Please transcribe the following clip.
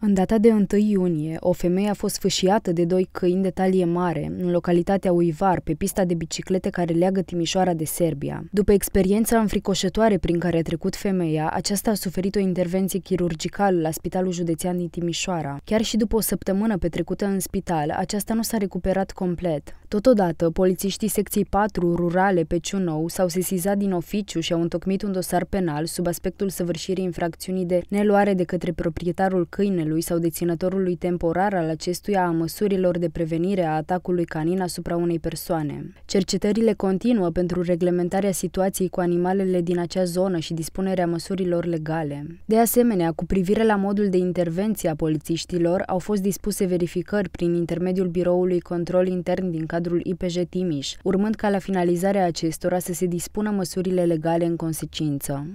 În data de 1 iunie, o femeie a fost fâșiată de doi câini de talie mare în localitatea Uivar, pe pista de biciclete care leagă Timișoara de Serbia. După experiența înfricoșătoare prin care a trecut femeia, aceasta a suferit o intervenție chirurgicală la Spitalul Județean din Timișoara. Chiar și după o săptămână petrecută în spital, aceasta nu s-a recuperat complet. Totodată, polițiștii secției 4 rurale pe Ciunou s-au sesizat din oficiu și au întocmit un dosar penal sub aspectul săvârșirii infracțiunii de neluare de către proprietarul câinelui sau deținătorului temporar al acestuia a măsurilor de prevenire a atacului canin asupra unei persoane. Cercetările continuă pentru reglementarea situației cu animalele din acea zonă și dispunerea măsurilor legale. De asemenea, cu privire la modul de intervenție a polițiștilor, au fost dispuse verificări prin intermediul Biroului Control Intern din cadrul cadrul IPJ Timiș, urmând ca la finalizarea acestora să se dispună măsurile legale în consecință.